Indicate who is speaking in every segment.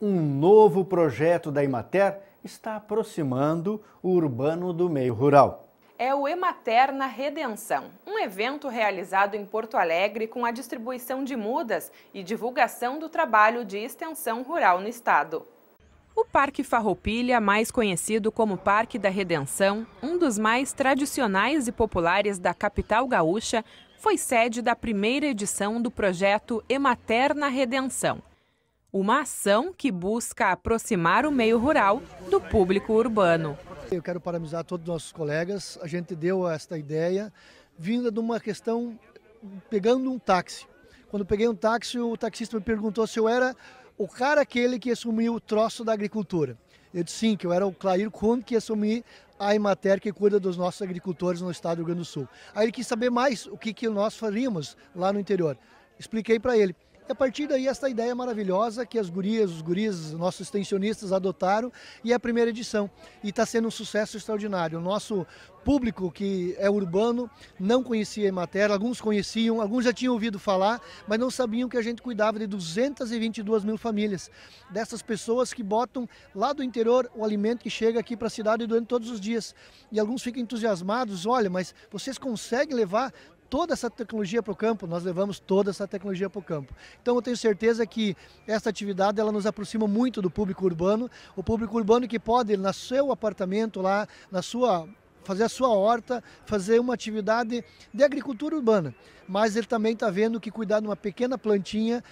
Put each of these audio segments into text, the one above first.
Speaker 1: um novo projeto da Emater está aproximando o urbano do meio rural.
Speaker 2: É o Emater na Redenção, um evento realizado em Porto Alegre com a distribuição de mudas e divulgação do trabalho de extensão rural no estado. O Parque Farroupilha, mais conhecido como Parque da Redenção, um dos mais tradicionais e populares da capital gaúcha, foi sede da primeira edição do projeto Emater na Redenção, uma ação que busca aproximar o meio rural
Speaker 1: do público urbano. Eu quero parabenizar todos os nossos colegas. A gente deu esta ideia vinda de uma questão pegando um táxi. Quando peguei um táxi, o taxista me perguntou se eu era o cara aquele que assumiu o troço da agricultura. Eu disse sim, que eu era o Clair Kuhn que assumi a Imater que cuida dos nossos agricultores no estado do Rio Grande do Sul. Aí ele quis saber mais o que, que nós faríamos lá no interior. Expliquei para ele. E a partir daí, esta ideia maravilhosa que as gurias, os guris, nossos extensionistas adotaram e é a primeira edição. E está sendo um sucesso extraordinário. O nosso público que é urbano não conhecia matéria, alguns conheciam, alguns já tinham ouvido falar, mas não sabiam que a gente cuidava de 222 mil famílias. Dessas pessoas que botam lá do interior o alimento que chega aqui para a cidade durante todos os dias. E alguns ficam entusiasmados, olha, mas vocês conseguem levar toda essa tecnologia para o campo, nós levamos toda essa tecnologia para o campo. Então eu tenho certeza que essa atividade ela nos aproxima muito do público urbano, o público urbano que pode, no seu apartamento lá, na sua fazer a sua horta, fazer uma atividade de agricultura urbana. Mas ele também está vendo que cuidar de uma pequena plantinha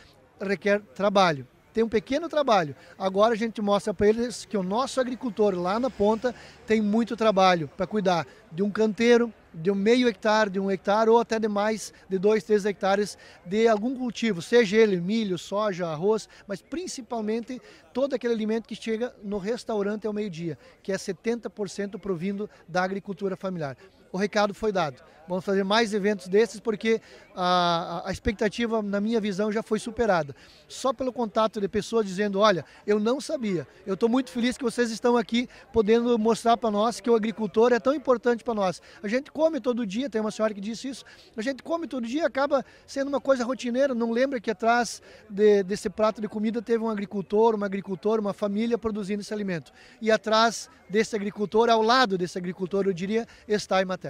Speaker 1: requer trabalho tem um pequeno trabalho. Agora a gente mostra para eles que o nosso agricultor lá na ponta tem muito trabalho para cuidar de um canteiro, de um meio hectare, de um hectare ou até de mais de dois, três hectares de algum cultivo, seja ele milho, soja, arroz, mas principalmente todo aquele alimento que chega no restaurante ao meio-dia, que é 70% provindo da agricultura familiar o recado foi dado. Vamos fazer mais eventos desses porque a, a, expectativa, na minha visão, já foi superada. Só pelo contato de pessoas dizendo: olha, eu não sabia. Eu estou muito feliz que vocês estão aqui podendo mostrar para nós que o agricultor é tão importante para nós. A gente come todo dia, tem uma senhora que disse isso. A gente come todo dia, acaba sendo uma coisa rotineira. Não lembra que atrás de, desse prato de comida teve um agricultor, uma agricultora, uma família produzindo esse alimento. E atrás desse agricultor, ao lado desse agricultor, eu diria, está a Imater.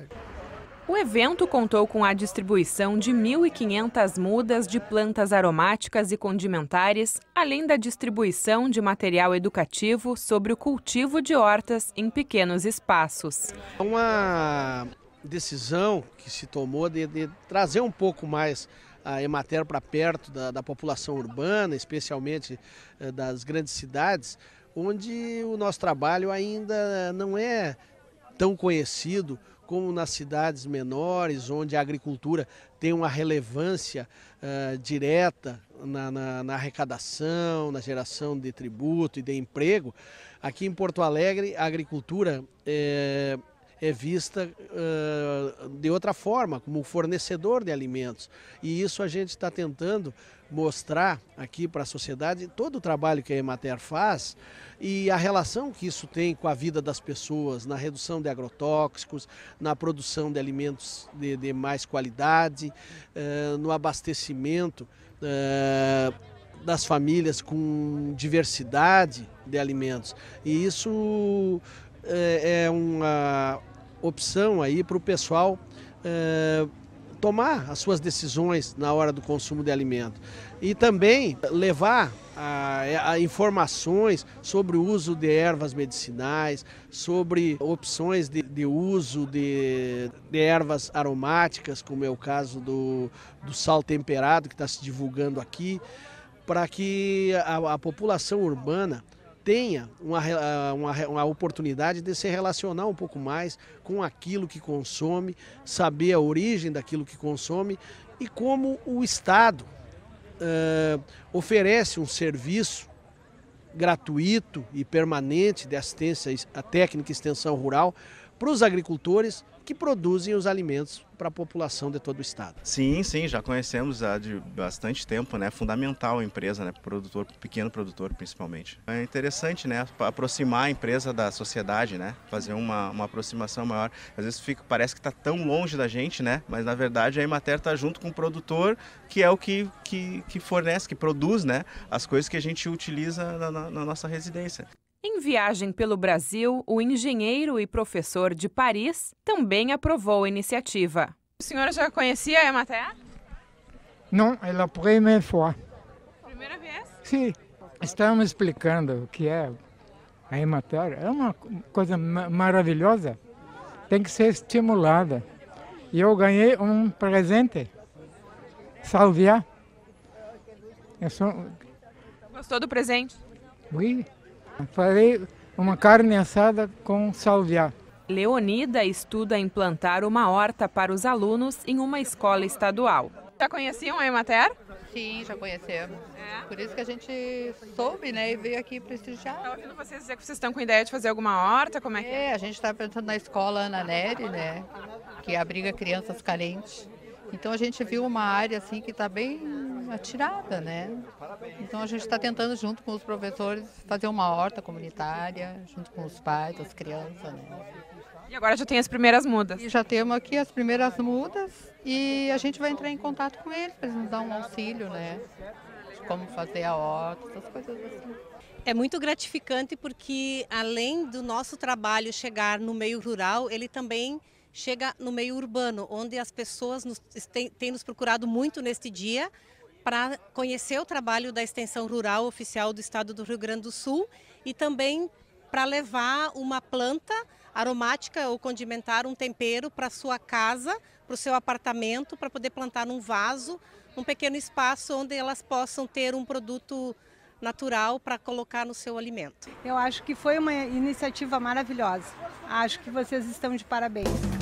Speaker 2: O evento contou com a distribuição de 1.500 mudas de plantas aromáticas e condimentares, além da distribuição de material educativo sobre o cultivo de hortas em pequenos espaços.
Speaker 3: Uma decisão que se tomou de, de trazer um pouco mais a ah, Emater para perto da, da, população urbana, especialmente eh, das grandes cidades, onde o nosso trabalho ainda não é tão conhecido como nas cidades menores, onde a agricultura tem uma relevância uh, direta na, na, na, arrecadação, na geração de tributo e de emprego, aqui em Porto Alegre a agricultura é, eh, é vista uh, de outra forma, como fornecedor de alimentos. E isso a gente está tentando mostrar aqui para a sociedade todo o trabalho que a Emater faz e a relação que isso tem com a vida das pessoas, na redução de agrotóxicos, na produção de alimentos de, de mais qualidade, uh, no abastecimento. Uh, das famílias com diversidade de alimentos. E isso é, é, uma opção aí para o pessoal é, tomar as suas decisões na hora do consumo de alimento e também levar a, é, a informações sobre o uso de ervas medicinais, sobre opções de, de uso de, de, ervas aromáticas, como é o caso do, do sal temperado que está se divulgando aqui, para que a, a população urbana tenha uma, ah, uma, uma, oportunidade de se relacionar um pouco mais com aquilo que consome, saber a origem daquilo que consome e como o Estado uh, oferece um serviço gratuito e permanente de assistência à técnica e extensão rural para os agricultores que produzem os alimentos para a população de todo o estado. Sim, sim, já conhecemos há de bastante tempo, né? Fundamental a empresa, né? Produtor, pequeno produtor principalmente. É interessante, né? Aproximar a empresa da sociedade, né? Fazer uma, uma aproximação maior. Às vezes fica, parece que está tão longe da gente, né? Mas na verdade a Emater está junto com o produtor, que é o que, que, que fornece, que produz, né? As coisas que a gente utiliza na, na, na nossa residência.
Speaker 2: Em viagem pelo Brasil, o engenheiro e professor de Paris também aprovou a iniciativa. O senhor já conhecia a Emater?
Speaker 1: Não, é a primeira vez. Primeira vez? Sim, estamos explicando o que é a Emater. É uma coisa maravilhosa, tem que ser estimulada. E eu ganhei um presente, salviar. Eu sou...
Speaker 2: Gostou do presente?
Speaker 1: Oui. Farei uma carne assada com salvia.
Speaker 2: Leonida estuda implantar uma horta para os alunos em uma escola estadual. Já conheciam a Emater? Sim, já conhecemos. É. Por isso que a gente soube, né, e veio aqui prestigiar. Estava ouvindo vocês dizer que vocês estão com ideia de fazer alguma horta, como é que é? é? a gente está pensando na escola Ana Nery, né, que abriga crianças carentes. Então a gente viu uma área, assim, que está bem atirada, né? Então a gente está tentando, junto com os professores, fazer uma horta comunitária, junto com os pais, as crianças, né? E agora já tem as primeiras mudas. E já temos aqui as primeiras mudas e a gente vai entrar em contato com eles para eles nos dar um auxílio, né? De como fazer a horta, essas coisas assim. É muito gratificante porque além do nosso trabalho chegar no meio rural, ele também chega no meio urbano, onde as pessoas nos, têm, têm nos procurado muito neste dia para conhecer o trabalho da Extensão Rural Oficial do Estado do Rio Grande do Sul e também para levar uma planta aromática ou condimentar um tempero para sua casa, para o seu apartamento, para poder plantar num vaso, um pequeno espaço onde elas possam ter um produto natural para colocar no seu alimento. Eu acho que foi uma iniciativa maravilhosa. Acho que vocês estão de parabéns.